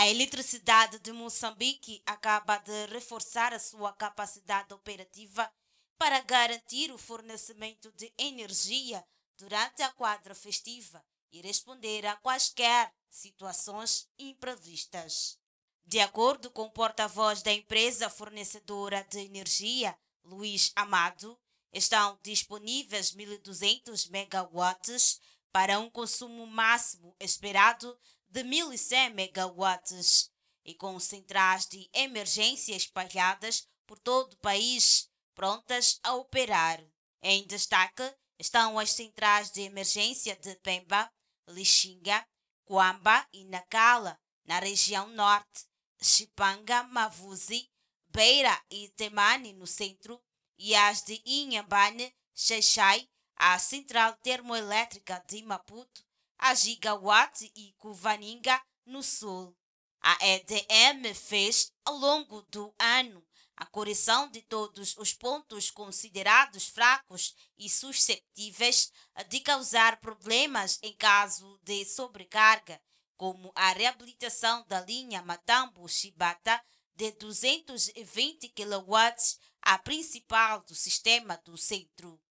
A eletricidade de Moçambique acaba de reforçar a sua capacidade operativa para garantir o fornecimento de energia durante a quadra festiva e responder a quaisquer situações imprevistas. De acordo com o porta-voz da empresa fornecedora de energia, Luiz Amado, estão disponíveis 1.200 megawatts para um consumo máximo esperado de 1.100 megawatts e com centrais de emergência espalhadas por todo o país, prontas a operar. Em destaque estão as centrais de emergência de Pemba, Lixinga, Coamba e Nacala, na região norte, Chipanga, Mavuzi, Beira e Temani, no centro, e as de Inhambane, Xaixai, a central termoelétrica de Maputo, a Gigawatt e Kuvaninga no sul. A EDM fez, ao longo do ano, a correção de todos os pontos considerados fracos e susceptíveis de causar problemas em caso de sobrecarga, como a reabilitação da linha Matambo-Chibata de 220 kW, a principal do sistema do centro.